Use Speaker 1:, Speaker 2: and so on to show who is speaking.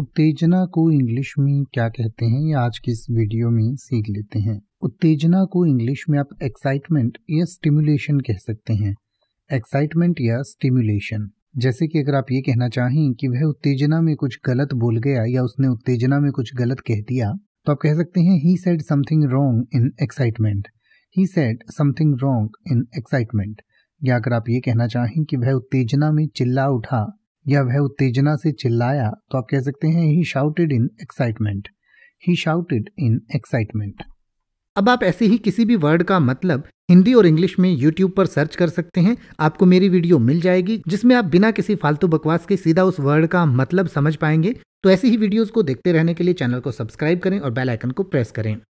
Speaker 1: उत्तेजना को इंग्लिश में क्या कहते हैं ये आज की इस वीडियो में सीख लेते हैं उत्तेजना को इंग्लिश में आप एक्साइटमेंट या स्टिमुलेशन कह सकते हैं एक्साइटमेंट या स्टिमुलेशन जैसे कि अगर आप ये कहना चाहें कि वह उत्तेजना में कुछ गलत बोल गया या उसने उत्तेजना में कुछ गलत कह दिया तो आप कह सकते हैं he said something wrong in excitement he said something wrong in excitement या अगर आप ये कहना चाहें कि वह उत्तेजना में चिल्ला उठा या वह उत्तेजना से चिल्लाया तो आप कह सकते हैं he shouted in excitement he shouted in excitement अब आप ऐसे ही किसी भी वर्ड का मतलब हिंदी और इंग्लिश में यूट्यूब पर सर्च कर सकते हैं आपको मेरी वीडियो मिल जाएगी जिसमें आप बिना किसी फालतू बकवास के सीधा उस वर्ड का मतलब समझ पाएंगे तो ऐसी ही वीडियोस को देखते रहने के लिए चैनल को सब्सक्राइब करें और बेल आइकन को प्रेस करें